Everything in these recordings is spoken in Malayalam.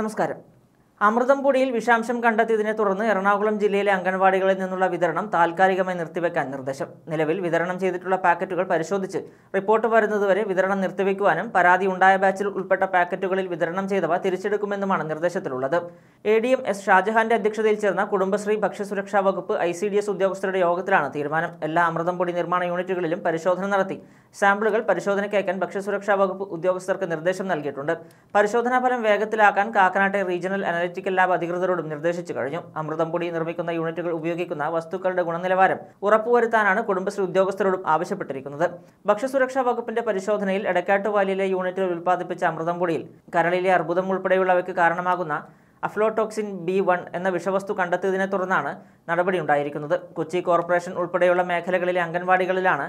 നമസ്കാരം അമൃതം പൊടിയിൽ വിഷാംശം കണ്ടെത്തിയതിനെ തുടർന്ന് എറണാകുളം ജില്ലയിലെ അംഗൻവാടികളിൽ നിന്നുള്ള വിതരണം താൽക്കാലികമായി നിർത്തിവെക്കാൻ നിർദ്ദേശം നിലവിൽ വിതരണം ചെയ്തിട്ടുള്ള പാക്കറ്റുകൾ പരിശോധിച്ച് റിപ്പോർട്ട് വരുന്നതുവരെ വിതരണം നിർത്തിവെക്കുവാനും പരാതി ഉണ്ടായ ബാച്ചിൽ ഉൾപ്പെട്ട പാക്കറ്റുകളിൽ വിതരണം ചെയ്തവ തിരിച്ചെടുക്കുമെന്നുമാണ് നിർദ്ദേശത്തിലുള്ളത് എ ഡി എം എസ് ഷാജഹാന്റെ അധ്യക്ഷതയിൽ ചേർന്ന കുടുംബശ്രീ ഭക്ഷ്യസുരക്ഷാ വകുപ്പ് ഐ സി ഡി എസ് ഉദ്യോഗസ്ഥരുടെ യോഗത്തിലാണ് തീരുമാനം എല്ലാ അമൃതം പൊടി നിർമ്മാണ യൂണിറ്റുകളിലും പരിശോധന നടത്തി സാമ്പിളുകൾ പരിശോധനയ്ക്ക് അയക്കാൻ ഭക്ഷ്യസുരക്ഷാ വകുപ്പ് ഉദ്യോഗസ്ഥർക്ക് നിർദ്ദേശം നൽകിയിട്ടുണ്ട് പരിശോധനാ ഫലം വേഗത്തിലാക്കാൻ കാക്കനാട്ടെ റീജിയണൽ അനലിറ്റിക്കൽ ലാബ് അധികൃതരോടും നിർദ്ദേശിച്ചു കഴിഞ്ഞു അമൃതംപൊടി നിർമ്മിക്കുന്ന യൂണിറ്റുകൾ ഉപയോഗിക്കുന്ന വസ്തുക്കളുടെ ഗുണനിലവാരം ഉറപ്പുവരുത്താനാണ് കുടുംബശ്രീ ഉദ്യോഗസ്ഥരോടും ആവശ്യപ്പെട്ടിരിക്കുന്നത് ഭക്ഷ്യസുരക്ഷാ വകുപ്പിന്റെ പരിശോധനയിൽ എടക്കാട്ടുവാലിയിലെ യൂണിറ്റിൽ ഉൽപ്പാദിപ്പിച്ച അമൃതംപൊടിയിൽ കരളിലെ അർബുദം ഉൾപ്പെടെയുള്ളവയ്ക്ക് കാരണമാകുന്ന അഫ്ലോടോക്സിൻ ബി വൺ എന്ന വിഷവസ്തു കണ്ടെത്തിയതിനെ തുടർന്നാണ് നടപടിയുണ്ടായിരിക്കുന്നത് കൊച്ചി കോർപ്പറേഷൻ ഉൾപ്പെടെയുള്ള മേഖലകളിലെ അംഗൻവാടികളിലാണ്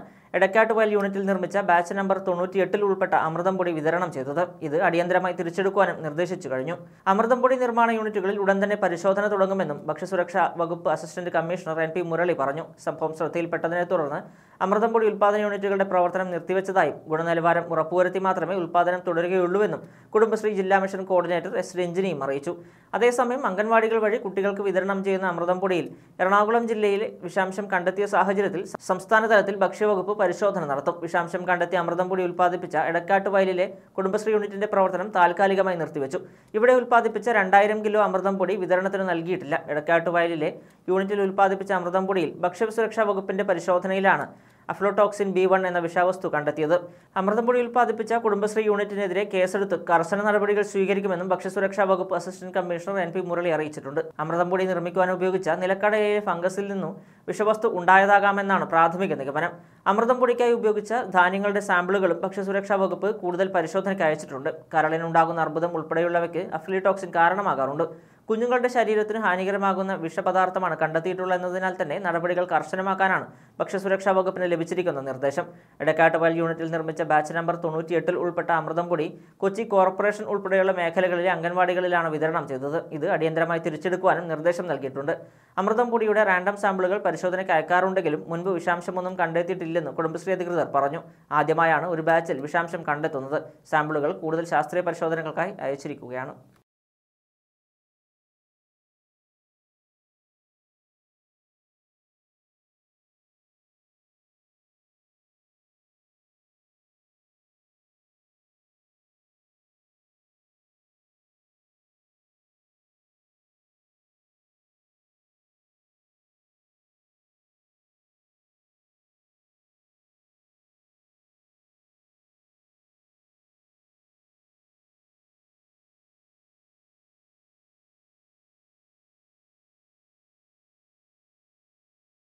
വയൽ യൂണിറ്റിൽ നിർമ്മിച്ച ബാച്ച് നമ്പർ തൊണ്ണൂറ്റിയെട്ടിൽ ഉൾപ്പെട്ട അമൃതം പൊടി വിതരണം ചെയ്തത് ഇത് അടിയന്തരമായി തിരിച്ചെടുക്കുവാനും നിർദ്ദേശിച്ചു കഴിഞ്ഞു അമൃതം പൊടി നിർമ്മാണ യൂണിറ്റുകളിൽ ഉടൻ തന്നെ പരിശോധന തുടങ്ങുമെന്നും ഭക്ഷ്യസുരക്ഷാ വകുപ്പ് assistant commissioner N P Murali പറഞ്ഞു സംഭവം ശ്രദ്ധയിൽപ്പെട്ടതിനെ തുടർന്ന് അമൃതംപൊടി ഉൽപ്പാദന യൂണിറ്റുകളുടെ പ്രവർത്തനം നിർത്തിവെച്ചതായും ഗുണനിലവാരം ഉറപ്പുവരുത്തി മാത്രമേ ഉൽപ്പാദനം തുടരുകയുള്ളൂവെന്നും കുടുംബശ്രീ ജില്ലാ മിഷൻ കോർഡിനേറ്റർ എസ് രഞ്ജിനിയും അറിയിച്ചു അതേസമയം അംഗൻവാടികൾ വഴി കുട്ടികൾക്ക് വിതരണം ചെയ്യുന്ന അമൃതംപൊടിയിൽ എറണാകുളം ജില്ലയിലെ വിഷാംശം കണ്ടെത്തിയ സാഹചര്യത്തിൽ സംസ്ഥാന തലത്തിൽ ഭക്ഷ്യവകുപ്പ് പരിശോധന നടത്തും വിഷാംശം കണ്ടെത്തിയ അമൃതംപൊടി ഉൽപ്പാദിപ്പിച്ച വയലിലെ കുടുംബശ്രീ യൂണിറ്റിന്റെ പ്രവർത്തനം താൽക്കാലികമായി നിർത്തിവെച്ചു ഇവിടെ ഉൽപ്പാദിപ്പിച്ച രണ്ടായിരം കിലോ അമൃതംപൊടി വിതരണത്തിന് നൽകിയിട്ടില്ല വയലിലെ യൂണിറ്റിൽ ഉൽപ്പാദിപ്പിച്ച അമൃതംപൊടിയിൽ ഭക്ഷ്യസുരക്ഷാ വകുപ്പിന്റെ പരിശോധനയിലാണ് അഫ്ലോടോക്സിൻ ബി വൺ എന്ന വിഷാവസ്തു കണ്ടെത്തിയത് അമൃതംപൊടി ഉൽപ്പാദിപ്പിച്ച കുടുംബശ്രീ യൂണിറ്റിനെതിരെ കേസെടുത്ത് കർശന നടപടികൾ സ്വീകരിക്കുമെന്നും ഭക്ഷ്യസുരക്ഷാ വകുപ്പ് assistant commissioner N P Murali അറിയിച്ചിട്ടുണ്ട് അമൃതംപൊടി നിർമ്മിക്കുവാൻ ഉപയോഗിച്ച നിലക്കടയിലെ ഫംഗസിൽ നിന്നും വിഷവസ്തു ഉണ്ടായതാകാമെന്നാണ് പ്രാഥമിക നിഗമനം അമൃതംപൊടിക്കായി ഉപയോഗിച്ച ധാന്യങ്ങളുടെ സാമ്പിളുകളും ഭക്ഷ്യസുരക്ഷാ വകുപ്പ് കൂടുതൽ പരിശോധനയ്ക്ക് അയച്ചിട്ടുണ്ട് കരളിനുണ്ടാകുന്ന അർബുദം ഉൾപ്പെടെയുള്ളവയ്ക്ക് അഫ്ലിടോക്സിൻ കാരണമാകാറുണ്ട് കുഞ്ഞുങ്ങളുടെ ശരീരത്തിന് ഹാനികരമാകുന്ന വിഷപദാർത്ഥമാണ് കണ്ടെത്തിയിട്ടുള്ളത് എന്നതിനാൽ തന്നെ നടപടികൾ കർശനമാക്കാനാണ് ഭക്ഷ്യസുരക്ഷാ വകുപ്പിന് ലഭിച്ചിരിക്കുന്ന നിർദ്ദേശം എടക്കാട്ട് വയൽ യൂണിറ്റിൽ നിർമ്മിച്ച ബാച്ച് നമ്പർ തൊണ്ണൂറ്റിയെട്ടിൽ ഉൾപ്പെട്ട അമൃതം കൂടി കൊച്ചി കോർപ്പറേഷൻ ഉൾപ്പെടെയുള്ള മേഖലകളിലെ അംഗൻവാടികളിലാണ് വിതരണം ചെയ്തത് ഇത് അടിയന്തരമായി തിരിച്ചെടുക്കുവാനും നിർദ്ദേശം നൽകിയിട്ടുണ്ട് അമൃതം റാൻഡം സാമ്പിളുകൾ പരിശോധനയ്ക്ക് അയക്കാറുണ്ടെങ്കിലും മുൻപ് വിഷാംശമൊന്നും കണ്ടെത്തിയിട്ടില്ലെന്ന് കുടുംബശ്രീ അധികൃതർ പറഞ്ഞു ആദ്യമായാണ് ഒരു ബാച്ചിൽ വിഷാംശം കണ്ടെത്തുന്നത് സാമ്പിളുകൾ കൂടുതൽ ശാസ്ത്രീയ പരിശോധനകൾക്കായി അയച്ചിരിക്കുകയാണ്